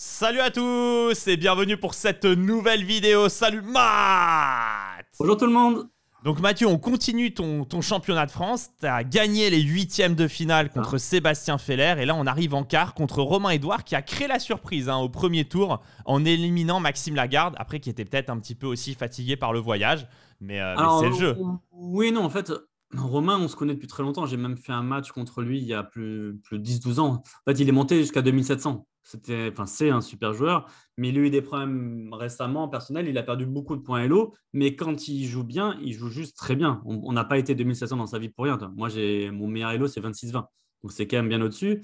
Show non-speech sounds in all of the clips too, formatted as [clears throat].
Salut à tous et bienvenue pour cette nouvelle vidéo. Salut Matt Bonjour tout le monde Donc Mathieu, on continue ton, championnat de France. Tu as gagné les huitièmes de finale ah. contre Sébastien Feller et là on arrive en quart contre Romain Edouard qui a créé la surprise hein, au premier tour en éliminant Maxime Lagarde, après qui était peut-être un petit peu aussi fatigué par le voyage. Mais, euh, mais c'est le jeu. Oui, non, en fait, Romain, on se connaît depuis très longtemps. J'ai même fait un match contre lui il y a plus, de 10-12 ans. En fait, il est monté jusqu'à 2700. C'était, enfin, c'est un super joueur, mais il a eu des problèmes récemment personnels. Il a perdu beaucoup de points Elo, mais quand il joue bien, il joue juste très bien. On n'a pas été 2700 dans sa vie pour rien. Moi, j'ai mon meilleur Elo, c'est 26-20. Donc, c'est quand même bien au-dessus.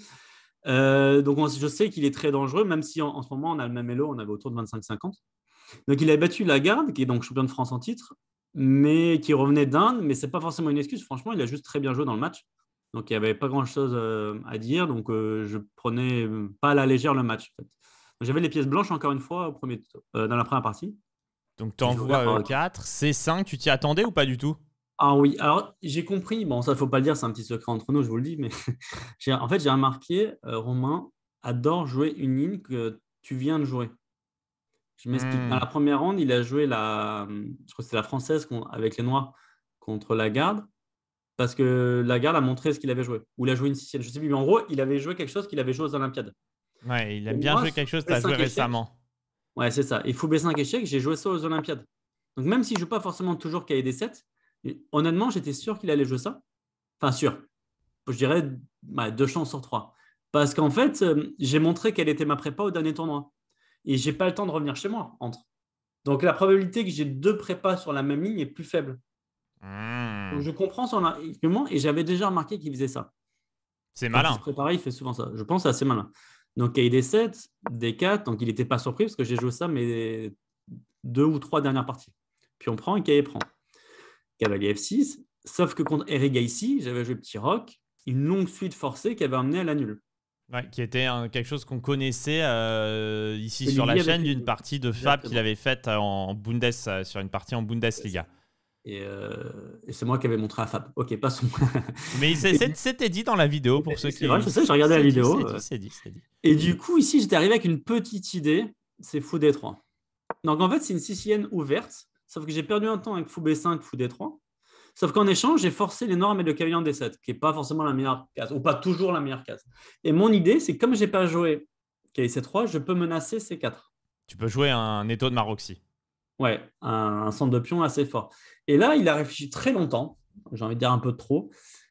Euh, donc, je sais qu'il est très dangereux, même si en, ce moment, on a le même Elo, on avait autour de 25-50. Donc, il a battu Lagarde, qui est donc champion de France en titre, mais qui revenait d'Inde. Mais c'est pas forcément une excuse. Franchement, il a juste très bien joué dans le match. Donc, il n'y avait pas grand-chose euh, à dire. Donc, euh, je prenais euh, pas à la légère le match. J'avais les pièces blanches, encore une fois, au premier, dans la première partie. Donc, tu envoies 4, C5. Tu t'y attendais ou pas du tout ah oui, alors j'ai compris, bon ça faut pas le dire, c'est un petit secret entre nous, je vous le dis, mais [laughs] en fait j'ai remarqué, Romain adore jouer une ligne que tu viens de jouer. Je m'explique. Hmm. Dans la première ronde, il a joué la, je crois que c'est la française avec les Noirs contre la garde parce que la garde a montré ce qu'il avait joué. Ou il a joué une sixième, je sais plus. Mais en gros, il avait joué quelque chose qu'il avait joué aux Olympiades. Ouais, il a bien joué quelque chose qu'il a récemment. Ouais, c'est ça. Il faut baisser 5 échecs, j'ai joué ça aux Olympiades. Donc même si je joue pas forcément toujours kd des 7, honnêtement, j'étais sûr qu'il allait jouer ça. Enfin, sûr. Je dirais bah, deux chances sur trois. Parce qu'en fait, euh, j'ai montré quelle était ma prépa au dernier tournoi et j'ai pas le temps de revenir chez moi entre. Donc la probabilité que j'ai deux prépas sur la même ligne est plus faible. Hmm. je comprends son argument et j'avais déjà remarqué qu'il faisait ça. C'est malin. Quand il il fait souvent ça. Je pense que c'est assez malin. Donc kd 7, d 4, donc il n'était pas surpris parce que j'ai joué ça mes deux ou trois dernières parties. Puis on prend et KD prend. Cavalier F6, sauf que contre Eric ici, j'avais joué petit rock une longue suite forcée qui avait amené à la qui était quelque chose qu'on connaissait euh, ici sur la chaîne d'une partie de Fab qu'il avait faite en Bundes, euh, sur une partie en Bundesliga. Euh, et, c'est moi qui avais montré à Fab. Ok, passons. [laughs] Mais c'était dit dans la vidéo pour ceux qui. Vrai, je sais, j'ai regardé la vidéo. C'est dit, c'est dit, Et du coup, ici, j'étais arrivé avec une petite idée. C'est Fou D3. Donc en fait, c'est une Sicilienne ouverte, sauf que j'ai perdu un temps avec Fou B5, Fou D3. Sauf qu'en échange, j'ai forcé les normes et le cavalier en D7, qui n'est pas forcément la meilleure case, ou pas toujours la meilleure case. Et mon idée, c'est que comme n'ai pas joué C3, je peux menacer C4. Tu peux jouer un étau de Maroxy. Ouais, un, un centre de pion assez fort. Et là, il a réfléchi très longtemps, j'ai envie de dire un peu trop,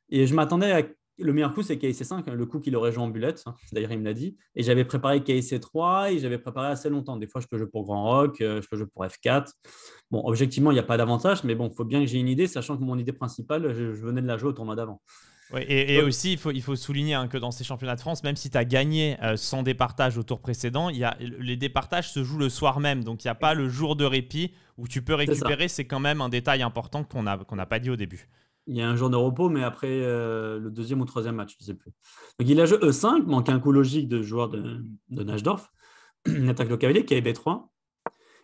et je m'attendais à le meilleur coup, c'est KIC5, hein, le coup qu'il aurait joué en bullet. Hein, d'ailleurs, il me l'a dit. Et j'avais préparé KIC3 et j'avais préparé assez longtemps. Des fois, je peux jouer pour Grand Rock, euh, je peux jouer pour F4. Bon, objectivement, il n'y a pas d'avantage, mais bon, il faut bien que j'ai une idée, sachant que mon idée principale, je, venais de la jouer au tournoi d'avant. Ouais, et, aussi, il faut, souligner hein, que dans ces championnats de France, même si tu as gagné euh, sans départage au tour précédent, les départages se jouent le soir même. Donc, il n'y a pas le jour de répit où tu peux récupérer. C'est quand même un détail important qu'on n'a pas dit au début. Il y a un jour de repos, mais après euh, le deuxième ou troisième match, je ne sais plus. Donc il a joué E5, euh, manque un coup logique de joueur de, de Najdorf, une attaque cavalier qui est B3.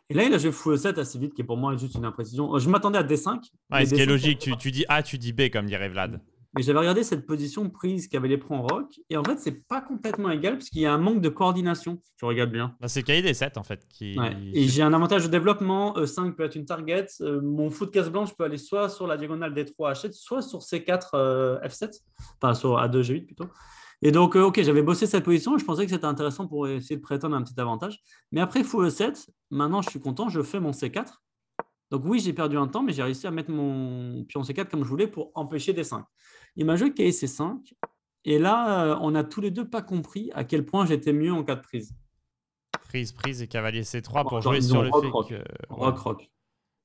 Et là, il a joué fou E7 assez vite, qui est pour moi juste une imprécision. Oh, je m'attendais à D5. ce qui est logique, tu, tu, dis A, tu dis B, comme dirait Vlad mais j'avais regardé cette position prise avait les prends en rock, et en fait, c'est pas complètement égal parce qu'il y a un manque de coordination. Tu regardes bien. Bah, c'est le cahier 7 en fait. Qui... Et j'ai un avantage de développement. e euh, 5 peut être une target. Euh, mon foot casse blanche peut aller soit sur la diagonale des 3 H7, soit sur C4 euh, F7, enfin sur A2 G8 plutôt. Et donc, ok, j'avais bossé cette position et je pensais que c'était intéressant pour essayer de prétendre un petit avantage. Mais après, fou E7, maintenant je suis content, je fais mon C4 donc oui, j'ai perdu un temps, mais j'ai réussi à mettre mon pion C4 comme je voulais pour empêcher D5. Il m'a joué kc C5. Et là, euh, on n'a tous les deux pas compris à quel point j'étais mieux en cas de prise. Prise, prise et cavalier C3 pour jouer sur le fait que...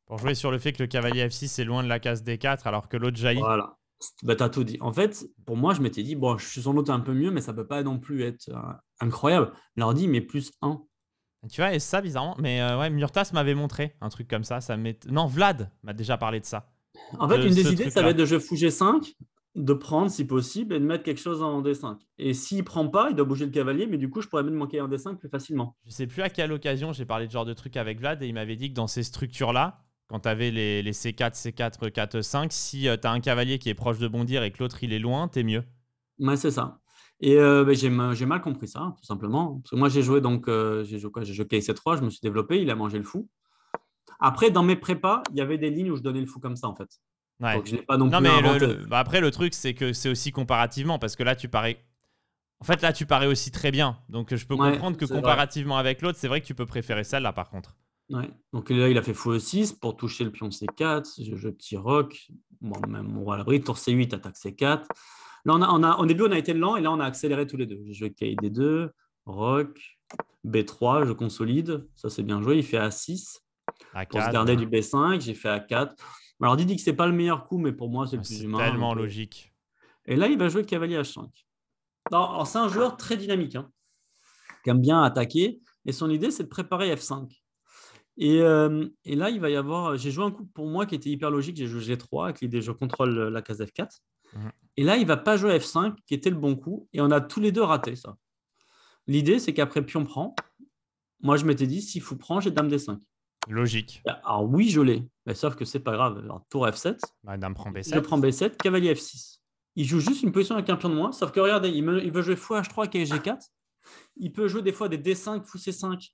Pour jouer sur le fait que le cavalier F6 est loin de la case D4 alors que l'autre jaillit. Voilà. Bah, t'as tout dit. En fait, pour moi, je m'étais dit, bon, je suis sans doute un peu mieux, mais ça peut pas non plus être euh, incroyable. L'ordi dit, mais plus 1. Tu vois, et ça, bizarrement. Mais euh, ouais, Murtas m'avait montré un truc comme ça. ça non, Vlad m'a déjà parlé de ça. En fait, une des idées, ça va être de fou g 5, de prendre si possible et de mettre quelque chose en D5. Et s'il prend pas, il doit bouger le cavalier, mais du coup, je pourrais même manquer un D5 plus facilement. Je sais plus à quelle occasion j'ai parlé de genre de truc avec Vlad et il m'avait dit que dans ces structures-là, quand tu avais les, les, C4, C4, 4, 5, si euh, tu as un cavalier qui est proche de bondir et que l'autre il est loin, t'es mieux. Mais c'est ça. Et euh, ben, j'ai, mal compris ça, tout simplement. Parce que moi, j'ai joué, donc, euh, j'ai J'ai KC3, je me suis développé, il a mangé le fou. Après, dans mes prépas, il y avait des lignes où je donnais le fou comme ça, en fait. Donc, je n'ai pas non, plus mais bah, après, le truc, c'est que c'est aussi comparativement, parce que là, tu parais. En fait, là, tu parais aussi très bien. Donc, je peux comprendre que comparativement avec l'autre, c'est vrai que tu peux préférer celle-là, par contre. Ouais. Donc là, il a fait fou e6 pour toucher le pion c4, je, joue petit roc, moi-même, mon roi à l'abri, tour c8, attaque c4. Là, on a, au début, on a été lent et là, on a accéléré tous les deux. Je joué KD2, Rock, B3, je consolide. Ça, c'est bien joué. Il fait A6. On se gardait du B5, j'ai fait A4. Alors, Didi, que c'est pas le meilleur coup, mais pour moi, c'est le ah, plus humain. tellement euh, logique. Et là, il va jouer cavalier H5. c'est un joueur très dynamique, hein, qui aime bien attaquer. Et son idée, c'est de préparer F5. Et, euh, et là, il va y avoir. J'ai joué un coup pour moi qui était hyper logique. J'ai joué G3 avec l'idée je contrôle la case F4. Et là, il ne va pas jouer F5, qui était le bon coup, et on a tous les deux raté ça. L'idée, c'est qu'après pion prend, moi je m'étais dit, s'il fou prend, j'ai dame D5. Logique. Bah, alors oui, je l'ai, mais sauf que c'est pas grave. Alors, tour F7. Bah, dame prend B7. Je prends B7, cavalier F6. Il joue juste une position avec un pion de moins, sauf que regardez, il, veut jouer fou H3, est G4. Il peut jouer des fois des D5, fou C5,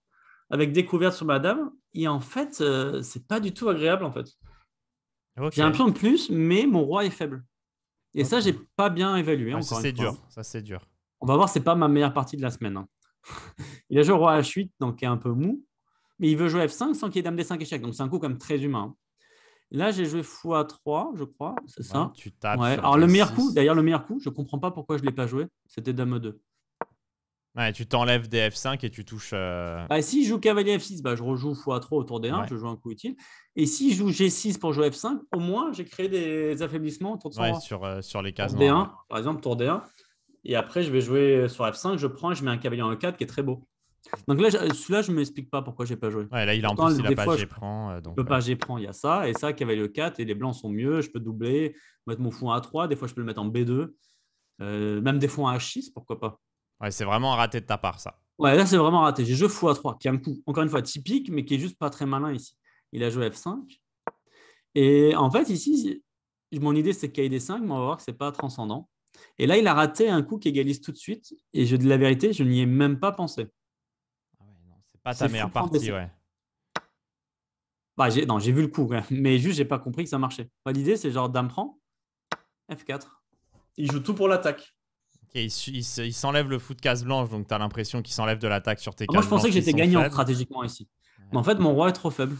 avec découverte sur ma dame. Et en fait, euh, c'est pas du tout agréable en fait. J'ai un pion de plus, mais mon roi est faible. Et ça, j'ai pas bien évalué. ça, c'est dur. Ça, c'est dur. On va voir, c'est pas ma meilleure partie de la semaine. Hein. [laughs] il a joué roi H8, donc est un peu mou. Mais il veut jouer F5 sans qu'il y ait dame des 5 échecs. Donc, c'est un coup comme très humain. Hein. Là, j'ai joué x3, je crois, c'est ça. Tu Alors, le meilleur coup, d'ailleurs, le meilleur coup, je comprends pas pourquoi je l'ai pas joué, c'était Dame 2 tu t'enlèves des F5 et tu touches. Euh, bah, si je joue cavalier F6, bah, je rejoue x3 autour des 1, je joue un coup utile. Et si je joue G6 pour jouer F5, au moins j'ai créé des affaiblissements autour de sur, euh, sur les cases. D1, par exemple, tour D1. Et après, je vais jouer euh, sur F5, je prends et je mets un cavalier en E4 qui est très beau. Donc là, celui-là, je ne m'explique pas pourquoi je n'ai pas joué. Ouais, là, il a en plus, il n'a pas G-prend. donc, pas g il y a ça. Et ça, cavalier E4, et les blancs sont mieux. Je peux doubler, mettre mon fou en A3. Des fois, je peux le mettre en B2. même des fois en H6, pourquoi pas. Ouais, c'est vraiment raté de ta part, ça. Ouais, là, c'est vraiment raté. J'ai joué fou à 3, qui est un coup, encore une fois, typique, mais qui est juste pas très malin ici. Il a joué F5. Et en fait, ici, mon idée, c'est qu'il des 5, mais on va voir que c'est pas transcendant. Et là, il a raté un coup qui égalise tout de suite. Et je, de la vérité, je n'y ai même pas pensé. Ah ouais, c'est pas ta meilleure partie, ouais. Bah, j'ai, non, j'ai vu le coup, mais juste, j'ai pas compris que ça marchait. Bah, l'idée, c'est genre, dame prend, F4. Il joue tout pour l'attaque il, s'enlève le foot de case blanche, donc tu as l'impression qu'il s'enlève de l'attaque sur tes cases ah, Moi, je pensais que j'étais gagnant stratégiquement ici. Mais en fait, mon roi est trop faible.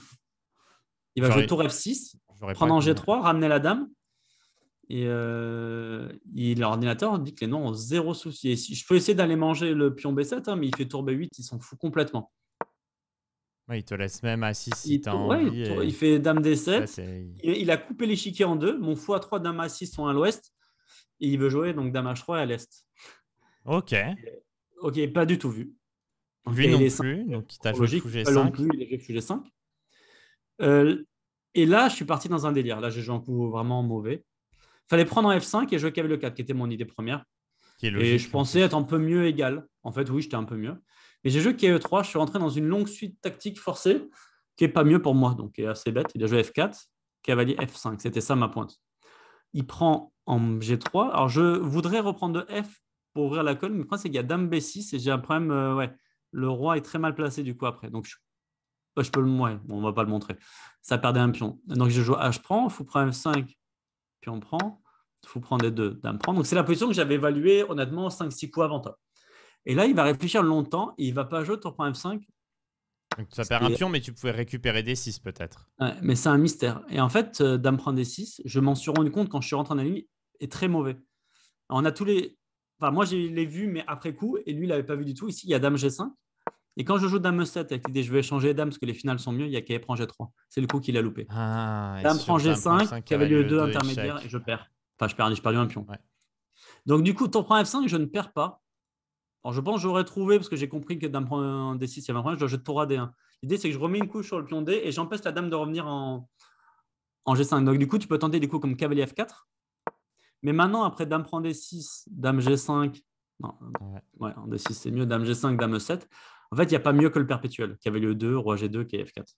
Il va jouer tour F6, prendre en G3, ramener la dame. Et euh, l'ordinateur dit que les noms ont zéro souci. je peux essayer d'aller manger le pion B7, hein, mais il fait tour B8, il s'en fout complètement. il te laisse même à si il, il, fait dame D7. il, a coupé l'échiquier en deux. Mon fou à 3 dame A6 sont à l'ouest il veut jouer donc Dame H3 à l'Est. Ok. Euh, ok, pas du tout vu. non plus, donc il t'a joué logique, 5 il a 5 euh, et là, je suis parti dans un délire. Là, j'ai joué un coup vraiment mauvais. Fallait prendre F5 et jouer cavalier 4, qui était mon idée première. et je pensais être un peu mieux égal. En fait, oui, j'étais un peu mieux. Mais j'ai joué KE3, je suis rentré dans une longue suite tactique forcée, qui est pas mieux pour moi, donc qui est assez bête. Il a joué F4, cavalier F5. C'était ça ma pointe il prend en G3. Alors, je voudrais reprendre de F pour ouvrir la colle, mais le problème, c'est qu'il y a Dame B6 et j'ai un problème. Euh, ouais, le roi est très mal placé du coup après. Donc, je, euh, peux le. moins bon, on va pas le montrer. Ça perdait un pion. Donc, je joue H prend, fou prend F5, puis on prend. Fou prend d deux. Dame prend. Donc, c'est la position que j'avais évaluée, honnêtement, 5-6 coups avant toi. Et là, il va réfléchir longtemps il va pas jouer tour prend F5 ça perd un pion, mais tu pouvais récupérer des 6 peut-être. mais c'est un mystère. Et en fait, euh, Dame prend des 6, je m'en suis rendu compte quand je suis rentré en ligne, est très mauvais. On a tous les. Enfin, moi, je l'ai vu, mais après coup, et lui, il l'avait pas vu du tout. Ici, il y a Dame G5. Et quand je joue Dame E7 avec l'idée je vais changer Dame parce que les finales sont mieux, il y a qu'elle prend G3. C'est le coup qu'il a loupé. Ah, dame prend G5, avait lieu 2 intermédiaire, et je perds. Enfin, je perds, je perds un pion. Donc, du coup, ton prends F5, je ne perds pas. Alors, je pense que j'aurais trouvé, parce que j'ai compris que d'un prend D6, il y avait un problème, je dois jeter à D1. L'idée, c'est que je remets une couche sur le pion D et j'empêche la dame de revenir en, en G5. Donc, du coup, tu peux tenter des coups comme cavalier F4. Mais maintenant, après dame prend D6, dame G5, non, D6, c'est mieux, dame G5, dame E7. En fait, il n'y a pas mieux que le perpétuel, cavalier E2, roi G2, qui est F4.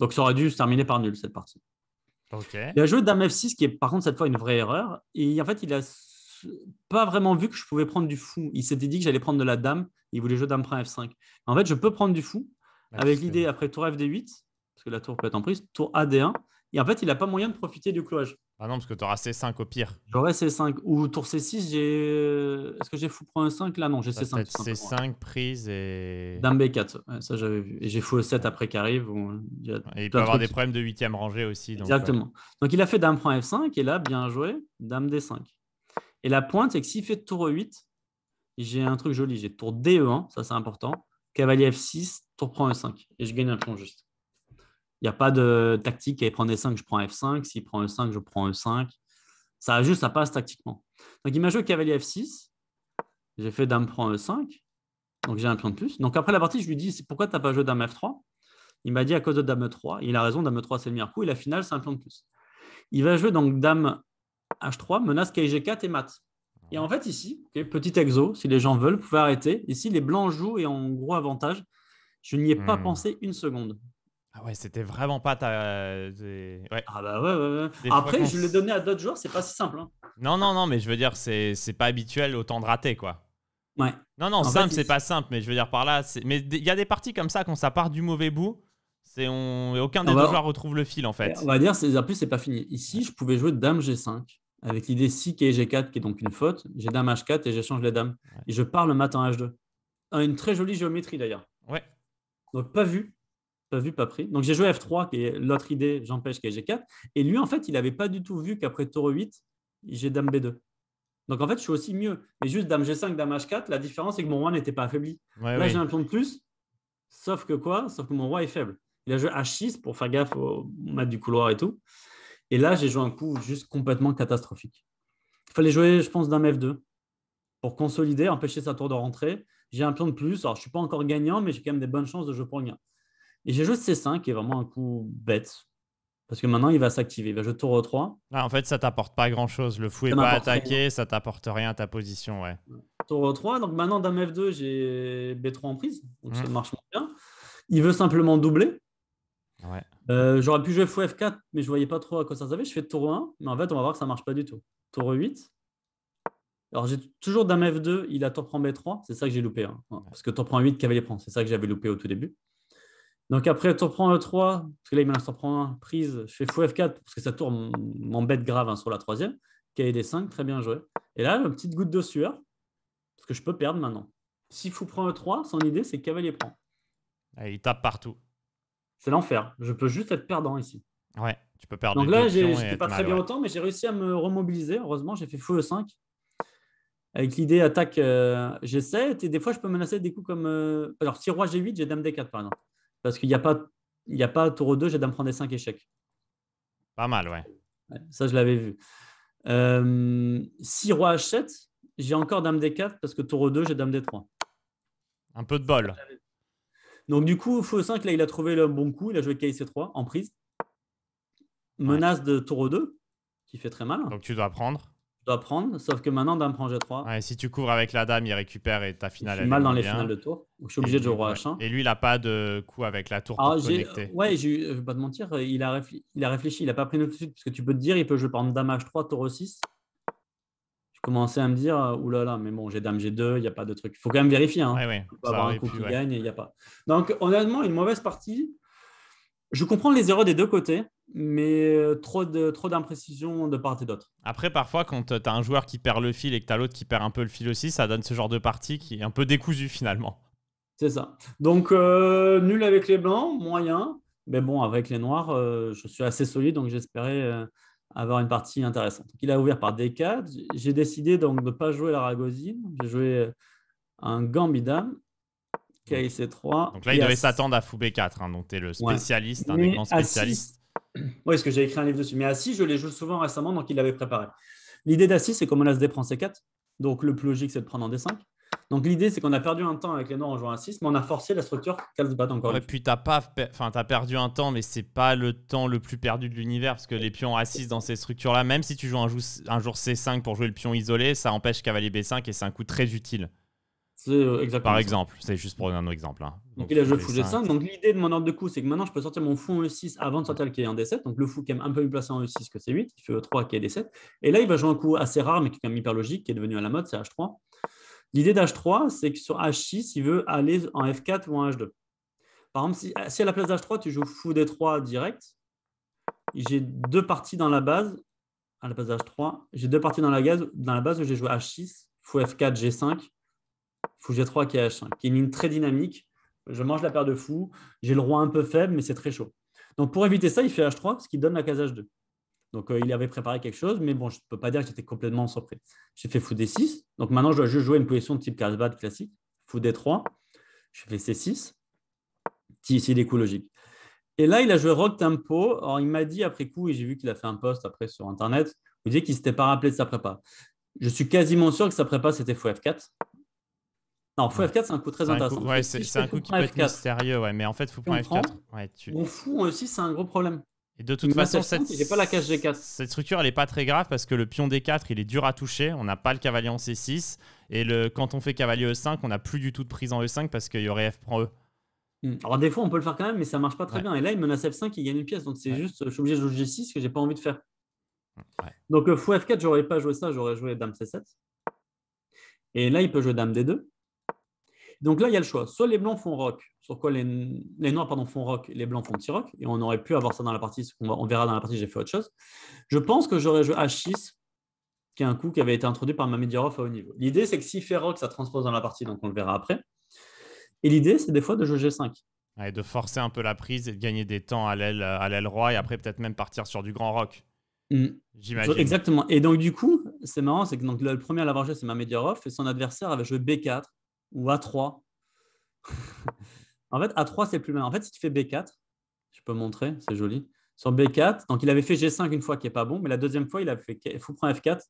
Donc, ça aurait dû se terminer par nul, cette partie. Ok. Il a joué dame F6, qui est par contre cette fois une vraie erreur. Et en fait, il a pas vraiment vu que je pouvais prendre du fou. Il s'était dit que j'allais prendre de la dame. Il voulait jouer dame F5. En fait, je peux prendre du fou ah, avec l'idée après tour FD8, parce que la tour peut être en prise, tour AD1. Et en fait, il n'a pas moyen de profiter du clouage. Ah non, parce que tu auras C5 au pire. j'aurais C5. Ou tour C6, j'ai. Euh, est-ce que j'ai fou prend 5 Là, non, j'ai C5. C5, prise et. Dame B4, ça j'avais vu. Et j'ai fou E7 après qu'arrive. Il, peut avoir des problèmes de 8 rangée aussi. Donc, euh. Exactement. Donc il a fait dame prend F5 et là, bien joué, dame D5. Et la pointe, c'est que s'il fait tour e 8, j'ai un truc joli. J'ai tour DE1, ça c'est important. Cavalier F6, tour prend E5. Et je gagne un plan juste. Il n'y a pas de tactique il prend E5, je prends F5. S'il prend E5, je prends E5. Ça juste, ça passe tactiquement. Donc il m'a joué cavalier F6. J'ai fait dame prend E5. Donc j'ai un plan de plus. Donc après la partie, je lui dis pourquoi tu n'as pas joué dame F3 Il m'a dit à cause de dame E3. Il a raison, dame E3 c'est le meilleur coup. Et la finale, c'est un plan de plus. Il va jouer donc dame H3 menace KG4 et mat. Et en fait, ici, petit exo, si les gens veulent, vous pouvez arrêter. Ici, les blancs jouent et en gros avantage. Je n'y ai pas hmm. pensé une seconde. Ah ouais, c'était vraiment pas ta. Ah bah ouais, ouais, Après, je l'ai donné à d'autres joueurs, c'est pas si simple. Hein. Non, non, non, mais je veux dire, c'est pas habituel autant de rater, quoi. Ouais. Non, non, simple, c'est pas simple, mais je veux dire par là. Mais il y a des parties comme ça, quand ça part du mauvais bout, c'est on... aucun ah des deux bah, joueurs retrouve le fil, en fait. On va dire, en plus, c'est pas fini. Ici, je pouvais jouer Dame G5 avec l'idée qui et G4, qui est donc une faute, j'ai dame H4 et j'échange les dames. Et je pars le mat en H2. Une très jolie géométrie d'ailleurs. Ouais. Donc pas vu, pas vu, pas pris. Donc j'ai joué F3, qui est l'autre idée, j'empêche qui est G4. Et lui, en fait, il n'avait pas du tout vu qu'après taureau 8, j'ai dame B2. Donc en fait, je suis aussi mieux. Mais juste dame G5, dame H4, la différence, c'est que mon roi n'était pas affaibli. Là, j'ai un pion de plus, sauf que quoi Sauf que mon roi est faible. Il a joué H6 pour faire gaffe au mat du couloir et tout. Et là, j'ai joué un coup juste complètement catastrophique. Il fallait jouer, je pense, d'un F2 pour consolider, empêcher sa tour de rentrée. J'ai un plan de plus. Alors, je ne suis pas encore gagnant, mais j'ai quand même des bonnes chances de jouer pour le Et j'ai joué C5, qui est vraiment un coup bête. Parce que maintenant, il va s'activer. Il va jouer tour E3. Ah, en fait, ça t'apporte pas grand-chose. Le fou n'est pas attaqué, Ça ça t'apporte rien à ta position. Ouais. Tour E3. Donc maintenant, d'un F2, j'ai B3 en prise. Donc ça mmh. marche bien. Il veut simplement doubler. Euh, j'aurais pu jouer fou F4, mais je voyais pas trop à quoi ça servait. Je fais tour 1, mais en fait, on va voir que ça marche pas du tout. Tour 8. Alors, j'ai toujours dame F2, il a tour prend B3. C'est ça que j'ai loupé. Hein. Parce que tour prend 8, cavalier prend. C'est ça que j'avais loupé au tout début. Donc après, tour prend E3, parce que là, il me laisse tour prend 1, prise. Je fais fou F4, parce que sa tour m'embête grave hein, sur la troisième. Cavalier D5, très bien joué. Et là, une petite goutte de sueur, parce que je peux perdre maintenant. Si fou prend E3, son idée, c'est cavalier prend. Ah, il tape partout c'est l'enfer. Je peux juste être perdant ici. Ouais, tu peux perdre. Donc là, j'étais pas très bien autant, mais j'ai réussi à me remobiliser. Heureusement, j'ai fait feu 5 e avec l'idée attaque euh, G7. Et des fois, je peux menacer des coups comme. Euh, alors, si roi G8, j'ai dame D4 par exemple. Parce qu'il n'y a, pas, il a pas tour 2, j'ai dame prendre des 5 échecs. Pas mal, ouais. ça, je l'avais vu. Euh, si roi H7, j'ai encore dame D4 parce que tour 2, j'ai dame D3. Un peu de bol. Donc, du coup, fou 5, là, il a trouvé le bon coup. Il a joué KC3 en prise. Menace de tour 2, qui fait très mal. Donc, tu dois prendre. Tu dois prendre, sauf que maintenant, dame prend G3. si tu couvres avec la dame, il récupère et ta finale. Je mal dans les finales de tour. Donc, je suis obligé de jouer roi H1. Et lui, il n'a pas de coup avec la tour ah, pour connecter. Ouais, je vais pas te mentir. Il a, réfléchi, il a réfléchi. Il n'a pas pris une autre suite, parce que tu peux te dire, il peut jouer par dame H3, tour 6 commencer à me dire euh, oulala, là là, mais bon, j'ai dame j'ai 2 il n'y a pas de truc. Il faut quand même vérifier. Hein. Ouais, il faut avoir un coup qui gagne et il n'y a pas. Donc, honnêtement, une mauvaise partie. Je comprends les erreurs des deux côtés, mais euh, trop de trop d'imprécisions de part et d'autre. Après, parfois, quand euh, tu as un joueur qui perd le fil et que tu as l'autre qui perd un peu le fil aussi, ça donne ce genre de partie qui est un peu décousu finalement. C'est ça. Donc, nul avec les blancs, moyen. Mais bon, avec les noirs, je suis assez solide, donc j'espérais avoir une partie intéressante. il a ouvert par D4. J'ai décidé donc de ne pas jouer la Ragosine. J'ai joué euh, un Gambidam. kc 3 Donc là, il devait s'attendre à fou B4. Hein, donc tu es le spécialiste, un des grands spécialistes. Oui, parce que j'ai écrit un livre dessus. Mais assis, je l'ai joué souvent récemment, donc il l'avait préparé. L'idée d'assis, c'est comme on a se déprend C4. Donc le plus logique, c'est de prendre en D5. Donc l'idée, c'est qu'on a perdu un temps avec les Noirs en jouant à 6, mais on a forcé la structure qu'elle se batte encore. et puis t'as pas, enfin perdu un temps, mais c'est pas le temps le plus perdu de l'univers parce que les pions à 6 dans ces structures-là, même si tu joues un, jour C5 pour jouer le pion isolé, ça empêche cavalier B5 et c'est un coup très utile. Euh, Par exemple, c'est juste pour donner un exemple. Hein. Donc, il a joué fou G5. Donc l'idée de mon ordre de coup, c'est que maintenant je peux sortir mon fou en E6 avant de sortir le quai en D7. Donc le fou qui est un peu mieux placé en E6 que C8, il fait E3 qui est D7. Et là, il va jouer un coup assez rare, mais qui est quand même hyper logique, qui est devenu à la mode, c'est H3. L'idée d'H3, c'est que sur H6, il veut aller en F4 ou en H2. Par exemple, si, à la place d'H3, tu joues fou D3 direct, j'ai deux parties dans la base, à la place d'H3, j'ai deux parties dans la, dans la base où j'ai joué H6, fou F4, G5, fou G3 qui est H5, qui est une ligne très dynamique. Je mange la paire de fous, j'ai le roi un peu faible, mais c'est très chaud. Donc pour éviter ça, il fait H3, ce qui donne la case H2. Donc, euh, il avait préparé quelque chose, mais bon, je ne peux pas dire que j'étais complètement surpris. J'ai fait fou D6. Donc, maintenant, je dois juste jouer une position de type Carlsbad classique. Fou D3. Je fais C6. Petit ici, des coups Et là, il a joué rock tempo. Alors, il m'a dit après coup, et j'ai vu qu'il a fait un post après sur Internet, il disait qu'il ne s'était pas rappelé de sa prépa. Je suis quasiment sûr que sa prépa, c'était fou F4. Non, fou F4, c'est un coup très intéressant. c'est un coup qui peut être mystérieux, ouais, mais en fait, fou F4. On tu... aussi, c'est un gros problème de toute façon, cette, structure, elle n'est pas très grave parce que le pion D4, il est dur à toucher. On n'a pas le cavalier en C6. Et le, quand on fait cavalier E5, on n'a plus du tout de prise en E5 parce qu'il y aurait F prend E. Hmm. Alors des fois, on peut le faire quand même, mais ça marche pas très bien. Et là, il menace F5, il gagne une pièce. Donc c'est juste, je suis obligé de jouer G6 que j'ai pas envie de faire. Donc euh, fou F4, j'aurais pas joué ça, j'aurais joué Dame C7. Et là, il peut jouer Dame D2. Donc là, il y a le choix. Soit les blancs font rock, sur quoi les, noirs font rock, les blancs font petit rock, et on aurait pu avoir ça dans la partie, on, verra dans la partie, j'ai fait autre chose. Je pense que j'aurais joué H6, qui est un coup qui avait été introduit par Mamediarov à haut niveau. L'idée, c'est que s'il fait rock, ça transpose dans la partie, donc on le verra après. Et l'idée, c'est des fois de jouer G5. Et de forcer un peu la prise et de gagner des temps à l'aile, à l'aile roi, et après peut-être même partir sur du grand rock. Mm. J'imagine. Exactement. Et donc, du coup, c'est marrant, c'est que donc, le premier à l'avoir joué, c'est mamediaroff et son adversaire avait joué B4 ou A3. [laughs] en fait, A3, c'est plus mal. En fait, si tu fais B4, je peux montrer, c'est joli. Sur B4, donc il avait fait G5 une fois qui n'est pas bon, mais la deuxième fois, il a fait fou F4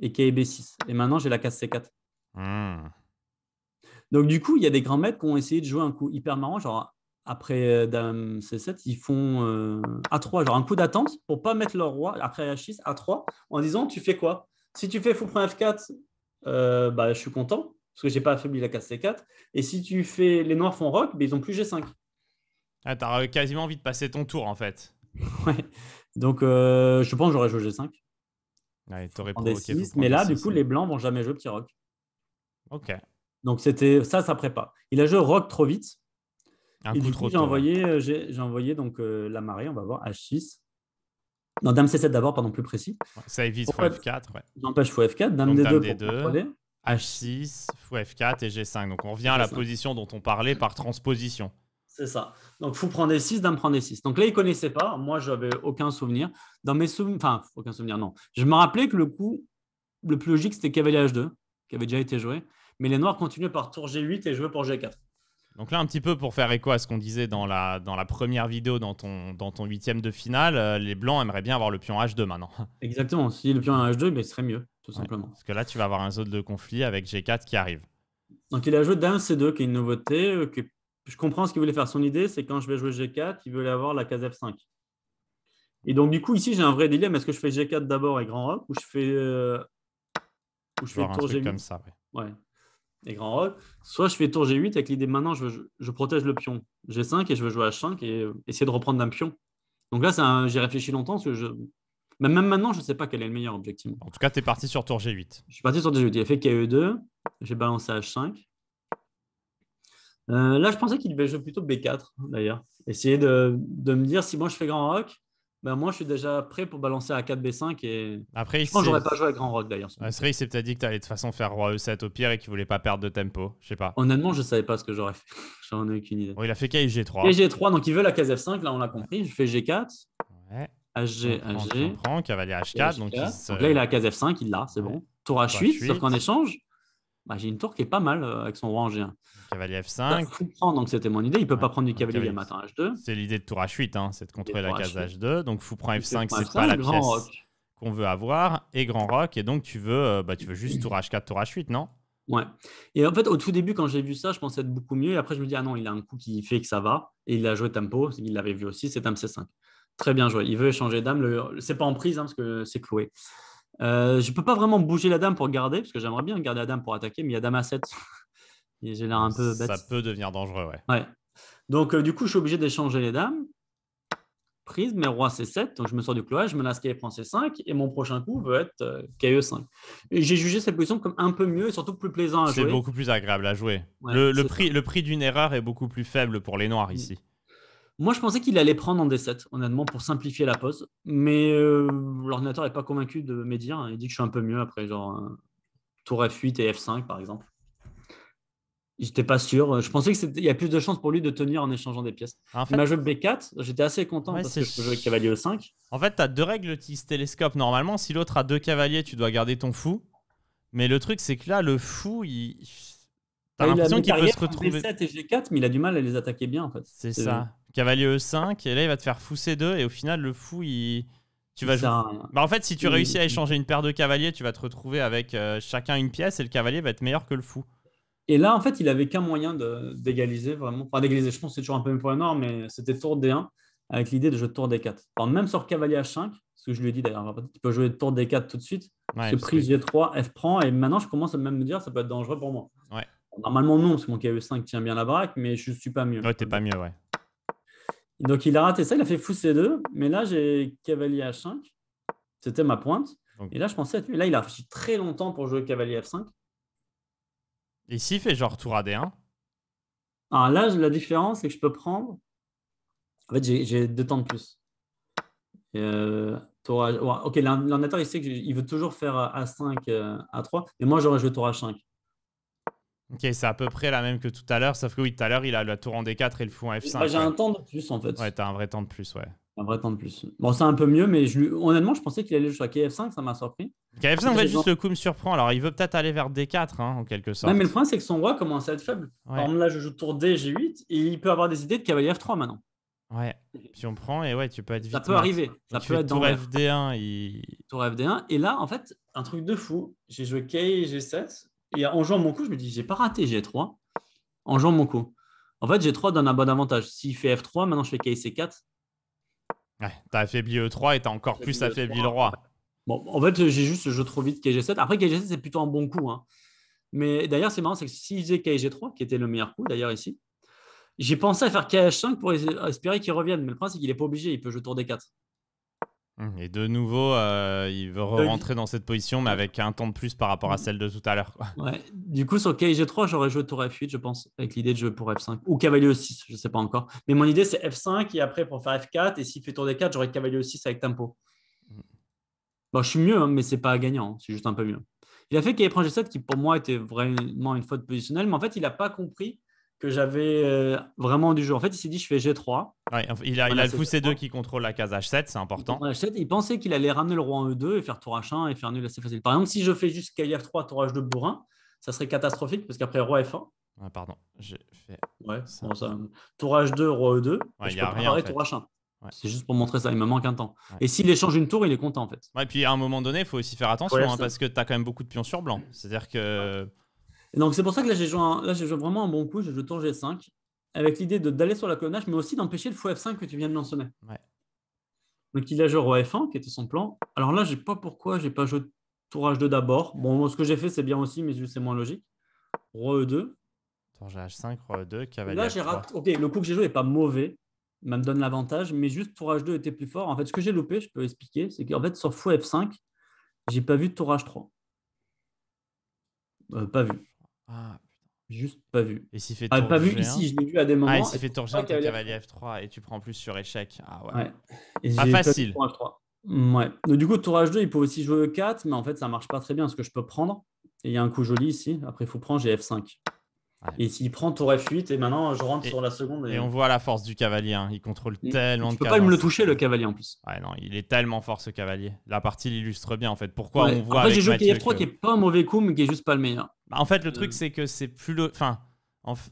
et K B6. Et maintenant, j'ai la case C4. Hmm. Donc, du coup, il y a des grands maîtres qui ont essayé de jouer un coup hyper marrant, genre après euh, Dame C7, ils font euh, A3, genre un coup d'attente pour pas mettre leur roi après H6, A3, en disant tu fais quoi Si tu fais fou F4, euh, bah, je suis content parce que j'ai pas affaibli la casse C4. Et si tu fais les noirs font rock, mais ils ont plus G5. Ah, t'as quasiment envie de passer ton tour en fait. [laughs] ouais. Donc euh, je pense que j'aurais joué G5. mais là, du coup, les blancs vont jamais jouer petit rock. Ok. Donc c'était ça, ça prépa. Il a joué rock trop vite. Un coup trop coup, j'ai envoyé, euh, j'ai, envoyé donc euh, la marée, on va voir, H6. Non, Dame C7 d'abord, pardon, plus précis. Ça évite F4. Ouais. J'empêche F4, Dame D2 H6 fou F4 et G5. Donc on revient à la position dont on parlait par transposition. C'est ça. Donc fou prend prendre 6 dame prend des 6 Donc là, il ne connaissait pas. Moi, j'avais aucun souvenir. Dans mes enfin, aucun souvenir, non. Je me rappelais que le coup le plus logique, c'était cavalier H2, qui avait déjà été joué. Mais les noirs continuaient par tour G8 et jouaient pour G4. Donc là, un petit peu pour faire écho à ce qu'on disait dans la, dans la première vidéo, dans ton, dans ton huitième de finale, euh, les blancs aimeraient bien avoir le pion H2 maintenant. Exactement. Si le pion H2, mais ben, il serait mieux simplement. parce que là, tu vas avoir un zone de conflit avec G4 qui arrive. Donc il a joué d'un C2, qui est une nouveauté. Euh, que Je comprends ce qu'il voulait faire. Son idée, c'est quand je vais jouer G4, il voulait avoir la case F5. Et donc, du coup, ici, j'ai un vrai dilemme. Est-ce que je fais G4 d'abord et Grand Rock ou je fais, euh, ou je fais Tour G8 comme ça, ouais. Et Grand Rock. Soit je fais Tour G8 avec l'idée maintenant, je, protège le pion G5 et je veux jouer H5 et euh, essayer de reprendre un pion. Donc là, un... j'ai réfléchi longtemps parce que je... Mais même maintenant, je ne sais pas quel est le meilleur, objectif. En tout cas, tu es parti sur tour G8. Je suis parti sur tour G8. Il a fait KE2, j'ai balancé H5. Euh, là, je pensais qu'il devait jouer plutôt B4, d'ailleurs. Essayer de, me dire si moi je fais Grand Rock, ben moi je suis déjà prêt pour balancer à 4 B5. Et... Après, je pense j'aurais pas joué à Grand Rock d'ailleurs. vrai, il s'est peut-être dit que tu allais de toute façon faire Roi E7 au pire et qu'il voulait pas perdre de tempo. Je sais pas. Honnêtement, je savais pas ce que j'aurais fait. [laughs] J'en ai aucune idée. il a fait KG3. E KG3, e donc il veut la case F5, là on l'a compris. Je fais G4. HG, HG. prend, cavalier H4. Donc, là, il a la case F5, il l'a, c'est bon. Tour H8, sauf qu'en échange, bah, j'ai une tour qui est pas mal euh, avec son roi en G1. Cavalier F5. Prend, donc c'était mon idée. Il peut pas prendre du cavalier, matin H2. C'est l'idée de tour H8, hein, c'est de contrôler la case H2. Donc fou prend F5, c'est pas la pièce qu'on veut avoir. Et grand rock. Et donc tu veux, euh, bah, tu veux juste tour H4, tour H8, non Ouais. Et en fait, au tout début, quand j'ai vu ça, je pensais être beaucoup mieux. Et après, je me dis, ah non, il a un coup qui fait que ça va. Et il a joué tempo, il l'avait vu aussi, c'est un C5. Très bien joué. Il veut échanger dame. Le... C'est pas en prise hein, parce que c'est cloué. Euh, je peux pas vraiment bouger la dame pour garder parce que j'aimerais bien garder la dame pour attaquer, mais il y a dame à 7. J'ai l'air un peu bête. Ça peut devenir dangereux, ouais. Donc, euh, du coup, je suis obligé d'échanger les dames. Prise, mais roi C7, donc je me sors du clouage, je menace et prend 5 et mon prochain coup veut être euh, KE5. J'ai jugé cette position comme un peu mieux et surtout plus plaisant à jouer. C'est beaucoup plus agréable à jouer. le, prix, le prix d'une erreur est beaucoup plus faible pour les noirs mm. ici. Moi, je pensais qu'il allait prendre en D7, honnêtement, pour simplifier la pose. Mais euh, l'ordinateur n'est pas convaincu de me dire Il dit que je suis un peu mieux après, genre euh, tour F8 et F5, par exemple. J'étais pas sûr. Je pensais qu'il y a plus de chances pour lui de tenir en échangeant des pièces. il m'a joué B4, j'étais assez content parce que je peux jouer cavalier E5. En fait, tu as deux règles qui se télescopent. Normalement, si l'autre a deux cavaliers, tu dois garder ton fou. Mais le truc, c'est que là, le fou, il. T'as l'impression qu'il peut se retrouver. D7 et G4, mais il a du mal à les attaquer bien, en fait. C'est ça cavalier E5, et là il va te faire fou C2, et au final le fou il. Tu vas jouer... bah, en fait, si tu réussis à échanger une paire de cavaliers, tu vas te retrouver avec euh, chacun une pièce et le cavalier va être meilleur que le fou. Et là, en fait, il avait qu'un moyen d'égaliser vraiment. Enfin, d'égaliser, je pense c'est toujours un peu un point noir, mais c'était tour D1 avec l'idée de jouer tour D4. même sur cavalier H5, ce que je lui ai dit d'ailleurs, hein, tu peux jouer tour D4 tout de suite. Ouais, G3, F prend, et maintenant je commence à même me dire ça peut être dangereux pour moi. Ouais. Normalement, non, parce que mon KE5 tient bien la baraque, mais je suis pas mieux. Ouais, t'es pas mieux, ouais. Donc, il a raté ça, il a fait fou c deux. Mais là, j'ai cavalier h 5. C'était ma pointe. Et là, je pensais Là, il a réfléchi très longtemps pour jouer cavalier F5. Et s'il fait genre tour à D1 Alors là, la différence, c'est que je peux prendre. En fait, j'ai deux temps de plus. Euh, tour à... ok, l'ordinateur, il sait qu'il veut toujours faire A5, euh, A3. Euh, mais moi, j'aurais joué tour à 5. Ok, c'est à peu près la même que tout à l'heure, sauf que oui, tout à l'heure, il a la tour en D4 et le fou en F5. Ouais, j'ai un temps de plus en fait. Ouais, t'as un vrai temps de plus, ouais. Un vrai temps de plus. Bon, c'est un peu mieux, mais honnêtement, je pensais qu'il allait à KF5, ça m'a surpris. KF5, en fait, juste le coup me surprend. Alors, il veut peut-être aller vers D4, hein, en quelque sorte. Ouais, mais le problème, c'est que son roi commence à être faible. Par exemple, là, je joue tour D, G8, et il peut avoir des idées de cavalier F3 maintenant. Ouais, Si on prend et ouais, tu peux être vite. Ça peut arriver. tour FD1. Il... Tour FD1. Et là, en fait, un truc de fou. J'ai joué K, G7. Et en jouant mon coup, je me dis, j'ai pas raté G3 en jouant mon coup. En fait, G3 donne un bon avantage. S'il fait F3, maintenant je fais KC4. Ouais, t'as affaibli E3 et t'as encore plus affaibli le roi. Bon, en fait, j'ai juste joué trop vite KG7. Après, KG7, c'est plutôt un bon coup. Hein. Mais d'ailleurs, c'est marrant, c'est que s'il faisait KG3, qui était le meilleur coup d'ailleurs ici, j'ai pensé à faire KH5 pour espérer qu'il revienne. Mais le problème, c'est qu'il n'est pas obligé, il peut jouer tour D4. Et de nouveau, euh, il veut rentrer dans cette position, mais avec un temps de plus par rapport à celle de tout à l'heure. Ouais. Du coup, sur KG3, j'aurais joué tour F8, je pense, avec l'idée de jouer pour F5. Ou cavalier E6, je ne sais pas encore. Mais mon idée, c'est F5 et après pour faire F4. Et s'il fait tour D4, j'aurais cavalier E6 avec tempo. Mm. Bon, je suis mieux, mais hein, mais c'est pas gagnant. C'est hein. juste un peu mieux. Il a fait qu'il prend G7, qui pour moi était vraiment une faute positionnelle. Mais en fait, il n'a pas compris que j'avais euh, vraiment du jeu. En fait, il s'est dit, je fais G3. il a, il a le fou C2 qui contrôle la case H7, c'est important. Il, pensait qu'il allait ramener le roi en E2 et faire tour H1 et faire nul assez facile. Par exemple, si je fais juste Kf 3 tour H2 bourrin, ça serait catastrophique parce qu'après roi F1. pardon, j'ai fait. Ouais, tour H2, roi E2. Il je peux rien, préparer tour H1. C'est juste pour montrer ça, il me manque un temps. Et s'il échange une tour, il est content en fait. et puis à un moment donné, il faut aussi faire attention hein, parce que tu as quand même beaucoup de pions sur blanc. C'est-à-dire que donc, c'est pour ça que là, j'ai joué, là, j'ai vraiment un bon coup. J'ai joué tour G5 avec l'idée de, d'aller sur la h mais aussi d'empêcher le fou F5 que tu viens de mentionner. Donc, il a joué roi F1, qui était son plan. Alors là, je ne sais pas pourquoi j'ai pas joué tour H2 d'abord. Bon, ce que j'ai fait, c'est bien aussi, mais c'est moins logique. Roi E2. Tour g 5 roi E2, cavalier. Là, j'ai raté. Ok, le coup que j'ai joué n'est pas mauvais. Il me donne l'avantage, mais juste tour H2 était plus fort. En fait, ce que j'ai loupé, je peux expliquer, c'est qu'en fait, sur fou F5, j'ai pas vu tour H3. Euh, pas vu. Ah, Juste pas vu. Et s'il fait ah, pas vu ici, je l'ai vu à des moments. Ah, et s'il fait tour cavalier F3 et tu prends plus sur échec. Ah ouais. pas facile. Ouais. Donc, du coup, tour H2, il peut aussi jouer E4, mais en fait, ça marche pas très bien parce que je peux prendre. Et il y a un coup joli ici. Après, il faut prendre, j'ai F5. Et s'il prend tour f fuite, et maintenant je rentre sur la seconde. Et... on voit la force du cavalier, hein. il contrôle tellement tellement tu peux pas me le toucher le cavalier en plus. Ouais, non, il est tellement fort ce cavalier. La partie l'illustre bien en fait. Pourquoi on voit. Après, j'ai joué KF3 qui est pas un mauvais coup, mais qui est juste pas le meilleur. Bah, en fait, le euh. truc, c'est que c'est plus le. Enfin,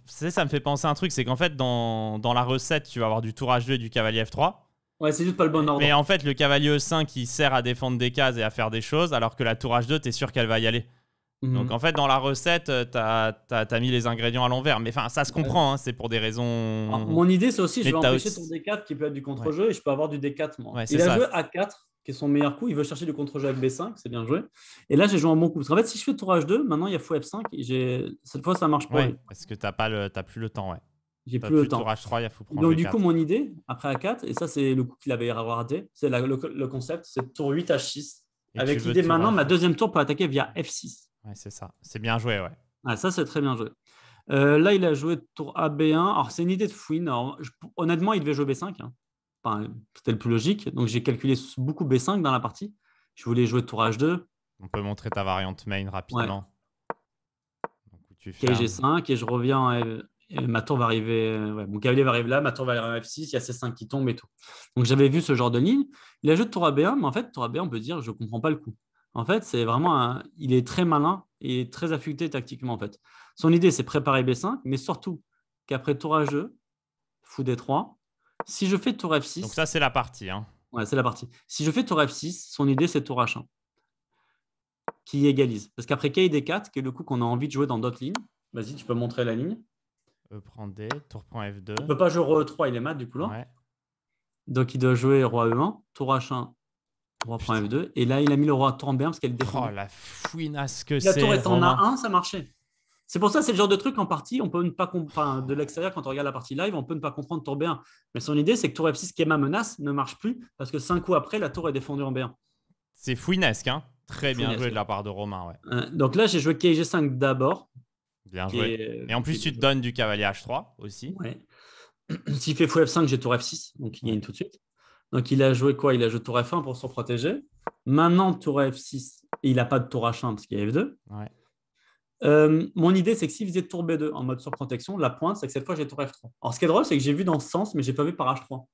c'est ça me fait penser un truc, c'est qu'en fait, dans... dans la recette, tu vas avoir du tour H2 et du cavalier F3. Ouais, c'est juste pas le bon ordre. Mais en fait, le cavalier E5, il sert à défendre des cases et à faire des choses, alors que la tour H2, t'es sûr qu'elle va y aller. Donc mhm. en fait, dans la recette, euh, tu as, mis les ingrédients à l'envers. Mais enfin, ça se comprend, hein, c'est pour des raisons. mon idée, c'est aussi, je vais empêcher ton D4 qui peut être du contre-jeu et je peux avoir du D4 moi. il a joué A4, qui est son meilleur coup. Il veut chercher du contre-jeu avec B5, c'est bien joué. Et là, j'ai joué un bon coup. Parce en fait, si je fais tour H2, maintenant il y a fou F5. Et Cette fois, ça marche pas. parce que tu n'as plus le temps, J'ai plus, le temps. Tour H3, il faut prendre Donc, du coup, mon idée, après A4, et ça, c'est le coup qu'il avait raté, c'est le, concept, c'est tour 8 H6. avec l'idée maintenant, ma deuxième tour peut attaquer via F6 c'est ça. C'est bien joué, ouais. Ah, ça, c'est très bien joué. Euh, là, il a joué tour AB1. Alors, c'est une idée de fouine. honnêtement, il devait jouer B5. Hein. c'était le plus logique. Donc, j'ai calculé beaucoup B5 dans la partie. Je voulais jouer tour H2. On peut montrer ta variante main rapidement. Donc, tu fais G5 et je reviens. ma tour va arriver, ouais, mon cavalier va arriver là, ma tour va arriver en F6, il y a C5 qui tombe et tout. Donc j'avais vu ce genre de ligne. Il a joué tour tour b 1 mais en fait, tour AB1, on peut dire, je ne comprends pas le coup. En fait, c'est vraiment il est très malin et très affûté tactiquement. En fait. Son idée, c'est préparer B5, mais surtout qu'après tour à jeu, fou D3, si je fais tour F6. Donc, ça, c'est la partie. Hein. Ouais, c'est la partie. Si je fais tour F6, son idée, c'est tour H1 qui égalise. Parce qu'après K D4, qui est le coup qu'on a envie de jouer dans d'autres lignes, vas-y, tu peux montrer la ligne. E euh, prend D, tour prend F2. Il ne peut pas jouer Roi E3, il est mat du coup là. Donc il doit jouer Roi E1, tour H1, F2. Et là, il a mis le roi tour en B1 parce qu'elle défend. Oh la fouinasse que c'est. La tour est en A1, ça marchait. C'est pour ça, c'est le genre de truc en partie, on peut ne pas comprendre de l'extérieur quand on regarde la partie live, on peut ne pas comprendre tour B1. Mais son idée, c'est que tour F6 qui est ma menace ne marche plus parce que 5 coups après, la tour est défendue en B1. C'est fouinesque, hein Très bien joué de la part de Romain, euh, donc là, j'ai joué kg 5 d'abord. Bien joué. Euh, Et en plus, tu te donnes du cavalier H3 aussi. Ouais. [clears throat] S'il fait fou F5, j'ai tour F6, donc il gagne tout de suite. Donc, il a joué quoi Il a joué tour F1 pour se protéger. Maintenant, tour F6, et il n'a pas de tour H1 parce qu'il y a F2. Euh, mon idée, c'est que s'il faisait tour B2 en mode sur protection, la pointe, c'est que cette fois, j'ai tour F3. Alors, ce qui est drôle, c'est que j'ai vu dans ce sens, mais je n'ai pas vu par H3.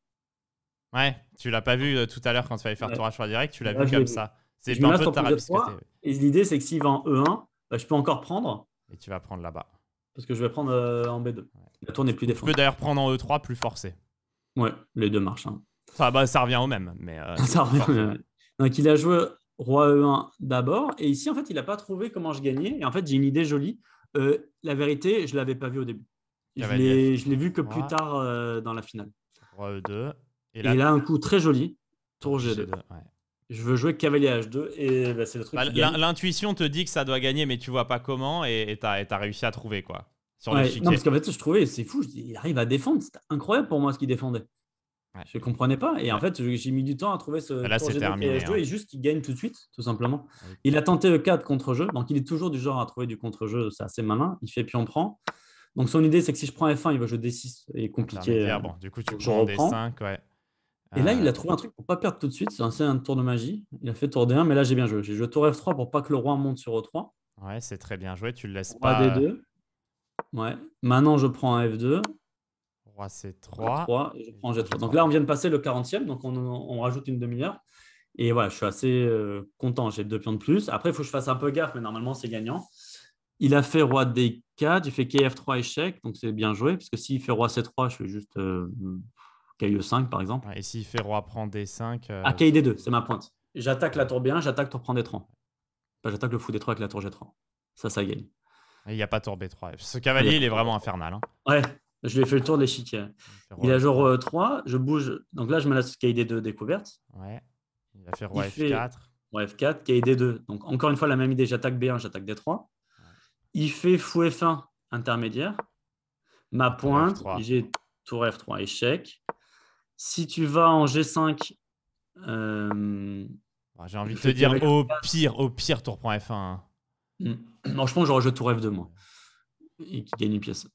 Ouais, tu l'as pas vu euh, tout à l'heure quand tu allais faire tour H3 direct, tu l'as vu comme ça. C'est un peu de Et l'idée, c'est que s'il va en E1, bah, je peux encore prendre. Et tu vas prendre là-bas. Parce que je vais prendre euh, en B2. La tour n'est plus défendue. Tu peux d'ailleurs prendre en E3 plus forcé. Ouais, les deux marchent. Hein. Bah, ça revient au même. Mais, euh, [laughs] Donc, il a joué Roi E1 d'abord. Et ici, en fait, il n'a pas trouvé comment je gagnais. Et en fait, j'ai une idée jolie. Euh, la vérité, je ne l'avais pas vu au début. Je l'ai, l'ai vu que plus tard euh, dans la finale. Roi E2. Et là, un coup très joli. Tour G2. Je veux jouer cavalier H2 et bah, c'est le truc. Bah, l'intuition te dit que ça doit gagner, mais tu vois pas comment et tu as réussi à trouver quoi. Sur non, parce qu'en fait, je trouvais, c'est fou, il arrive à défendre, c'est incroyable pour moi ce qu'il défendait. Je ne comprenais pas. Et en fait, j'ai mis du temps à trouver ce là, projet terminé, de euh, hein. et juste il gagne tout de suite, tout simplement. Ah il a tenté le 4 contre-jeu, donc il est toujours du genre à trouver du contre-jeu, c'est assez malin. Il fait puis on prend. Donc son idée, c'est que si je prends F1, il va jouer D6 et compliqué. Euh, bon, du coup, 5 Et là, il a euh, trouvé un truc pour pas perdre tout de suite. C'est un, tour de magie. Il a fait tour D1, mais là, j'ai bien joué. J'ai joué tour F3 pour pas que le roi monte sur E3. Ouais, c'est très bien joué. Tu le laisses pas. D2. Ouais. Maintenant, je prends F2. Roi C3. 3, je prends 3 Donc là, on vient de passer le 40e, donc on, rajoute une demi-heure. Et voilà, je suis assez euh, content, j'ai deux pions de plus. Après, il faut que je fasse un peu gaffe, mais normalement, c'est gagnant. Il a fait Roi D4, il fait KF3 échec, donc c'est bien joué, parce que s'il fait Roi C3, je fais juste KE5, euh, par exemple. et s'il fait Roi prend D5... Euh, ah, KD2, c'est ma pointe. J'attaque la tour B1, j'attaque tour prend D3. j'attaque le fou D3 avec la tour G3. Ça, ça gagne. Il n'y a pas tour B3. Ce cavalier, il est vraiment infernal. Hein. Ouais, je lui ai fait le tour de l'échiquier. Il a genre euh, 3, je bouge. Donc là, je me laisse KD2 découverte. Ouais. Il a fait roi F4. Roi F4, KD2. Donc encore une fois, la même idée, j'attaque B1, j'attaque D3. Il fait fou F1 intermédiaire. Ma pointe, j'ai tour F3, échec. Si tu vas en G5. Euh, j'ai envie de te dire, au pire, au pire, tu reprends F1. Non, je hein. pense mm. que j'aurais joué tour F2, moi. Et qui gagne une pièce.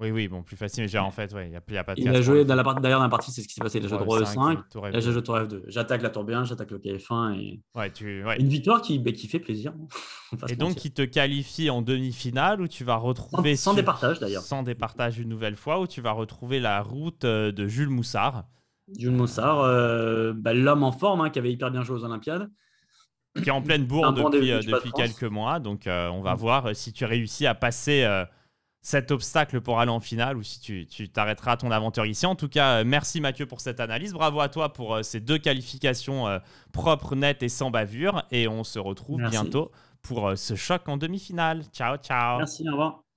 Oui, oui, bon, plus facile, mais en fait, ouais, il n'y a, pas de. Il a joué dans la partie, d'ailleurs, dans partie, c'est ce qui s'est passé. Il a joué tour E5, là, j'ai joué tour F2. J'attaque la tour B1, j'attaque le KF1. Et... Une victoire qui, bah, fait plaisir. Hein. [laughs] et donc, il te qualifie en demi-finale où tu vas retrouver. Sans, départage, d'ailleurs. Sans départage une nouvelle fois, où tu vas retrouver la route euh, de Jules Moussard. Jules Moussard, euh, bah, l'homme en forme, hein, qui avait hyper bien joué aux Olympiades qui est en pleine bourre depuis, euh, depuis, quelques mois. Donc, on va mm. voir si tu réussis à passer cet obstacle pour aller en finale ou si tu, t'arrêteras ton aventure ici. En tout cas, euh, merci Mathieu pour cette analyse. Bravo à toi pour euh, ces deux qualifications euh, propres, nettes et sans bavure. Et on se retrouve bientôt pour ce choc en demi-finale. Ciao, ciao. Merci, au revoir.